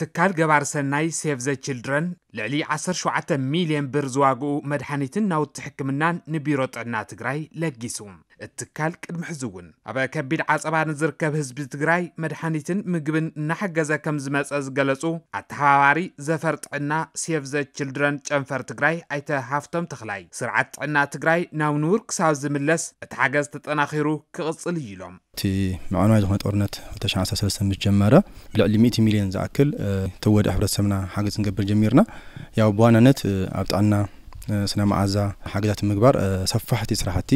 ትካል ገባር ሰናይ ሴቭ ዘ ችልድረን ልዕሊ 17 ሚልዮን ብር ዝዋግኡ መድሓኒትን ናውቲ ሕክምናን ንቢሮ ጥዕና ትግራይ ለጊሱ እትካል ቅድሚ ሕዚ እውን ኣብ ከቢድ ዓፀባ ንዝርከብ ህዝቢ ትግራይ መድሓኒትን ምግብን እናሓገዘ ከም ዝመፀ ዝገለፁ ኣተሓባባሪ ዘፈር ጥዕና ሴቭ ዘ ችልድረን ጨንፈር ትግራይ ኣይተ ሃፍቶም ተኽላይ ስርዓት ጥዕና ትግራይ ናብ ንውር ክሳብ ዝምለስ እቲ ሓገዝ ተጠናኺሩ ክቕፅል እዩ ኢሎም እቲ ምዕናይ ዝኾነ ጦርነት 2013 ምስ ጀመረ ብልዕሊ 100 ሚልዮን ዝኣክል ተወዲእ ሕብረተሰብና ሓገዝ ክንገብር ጀሚርና ያው በዋናነት ኣብ ጣና ስነ መዓዛ ሓገዛት ምግባር ሰፋሕቲ ስራሕቲ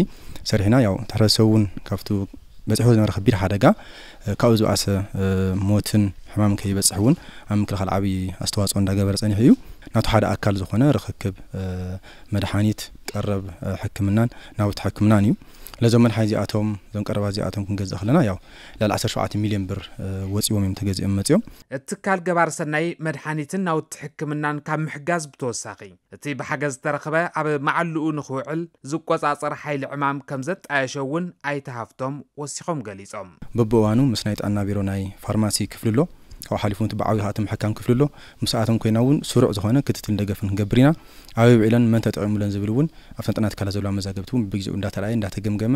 ሰሪሕና ያው ተሕረሰብ እውን ካብቲ በፂሕዎ ዝነበረ ከቢድ ሓደጋ ካብኡ ዝባእሰ ሞትን ሕማም ከይበፅሕ እውን ኣብ ምክልኻል ዓብዪ ኣስተዋፅኦ እንዳገበረ ፀኒሕ እዩ ናቱ ሓደ ኣካል ዝኾነ ርክክብ መድሓኒት ቀረብ ሕክምናን ናውቲ ሕክምናን እዩ ለዞም መድሓኒ እዚኣቶም እዞም ቀረባ እዚኣቶም ክንገዝእ ከለና ያው ልዕሊ 17 ሚልዮን ብር ወፂዎም እዮም ተገዚኦም መፅኦም እትካል ገባር ሰናይ መድሓኒትን ናውቲ ሕክምናን ካብ ምሕጋዝ ብተወሳኺ እቲ ብሓገዝ ዝተረኸበ ኣብ መዓልኡ ንክውዕል ዝቆፃፀር ሓይሊ ዕማም ከም ዘጣየሸ እውን ኣይተሃፍቶም ወሲኾም ገሊፆም በብእዋኑ ምስ ናይ ጣና ቢሮ ናይ ፋርማሲ ኣሎ ካብኡ ሓሊፉ እቲ ብዓብዪ ሓካም ክፍሉ ኣሎ ምስኣቶም ኮይና እውን ስሩዕ ዝኾነ ክትትል ደገፍን ክንገብር ኢና ኣበይ ብዕለን መን ተጠቂሙለን ዝብል እውን ኣብተን ጥናት ካላ ዘለዋ መዛገብቲ እውን ብግዜኡ እንዳተረኣየ እንዳተገምገመ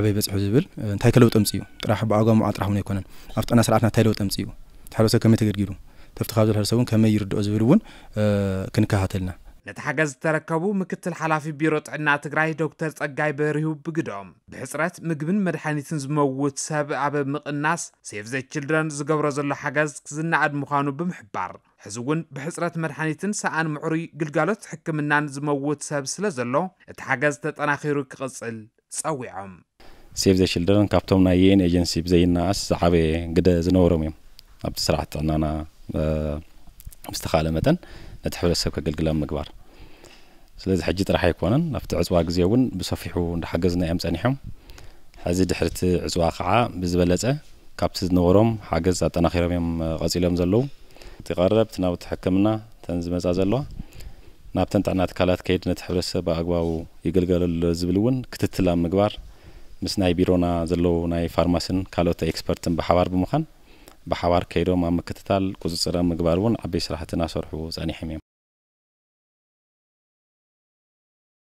ኣበይ በፅሑ ዝብል እንታይ ከለውጥ ምፅ እዩ ጥራሕ ብኣጓምዓ ጥራሕ እውን ኣይኮነን ኣብ ጥዕና ስርዓትና እንታይ ለውጥ ምፅ እዩ ተሓለሰብ ከመይ ተገድጊሉ ተፍቲ ካብ ዝልሕርሰብ እውን ከመይ ይርድኦ ዝብል እውን ክንከሃተልና ነቲ ሓገዝ ዝተረከቡ ምክትል ሓላፊ ቢሮ ጥዕና ትግራይ ዶክተር ጸጋይ በሪሁ ብግድኦም ብሕፅረት ምግብን መድሓኒትን ዝመውት ሰብ ኣብ ምቕናስ ሴፍ ዘ ችልድረን ዝገብሮ ዘሎ ሓገዝ ክዝናኣድ ምዃኑ ብምሕባር ሕዚ እውን ብሕፅረት መድሓኒትን ሰኣን ምዕሩይ ግልጋሎት ሕክምናን ዝመውት ሰብ ስለ ዘሎ እቲ ሓገዝ ተጠናኺሩ ክቕፅል ጸዊዖም ሴቭ ዘ ችልድረን ካብቶም ናይ ዩኤን ኤጀንሲ ብዘይናኣስ ዝዓበየ ግደ ዝነበሮም እዮም ኣብቲ ስርዓት ጥዕናና مستخاله متن نتحول السب كجلجلام مقبار سلاز حجيت راح يكونن نفت عزوا جزيون بصفيحو نحجزنا أمس أنيحم هذه دحرت عزوا خعا بزبلتة كابتز نورم حجز أتنا خيرهم غزيلهم زلو تقرب تناو تحكمنا تنزم زازلو نابتن تعنات كالات كيد نتحول السب أقوى ويجلجل الزبلون كتتلام مقبار مثل نای بیرونا زلو نای فارماسن کالوت اکسپرتن به حوار بمخن ብሓባር ከይዶም ኣብ ምክትታል ቁፅፅረ ምግባር እውን ዓበይ ስራሕቲ እናሰርሑ ጸኒሖም እዮም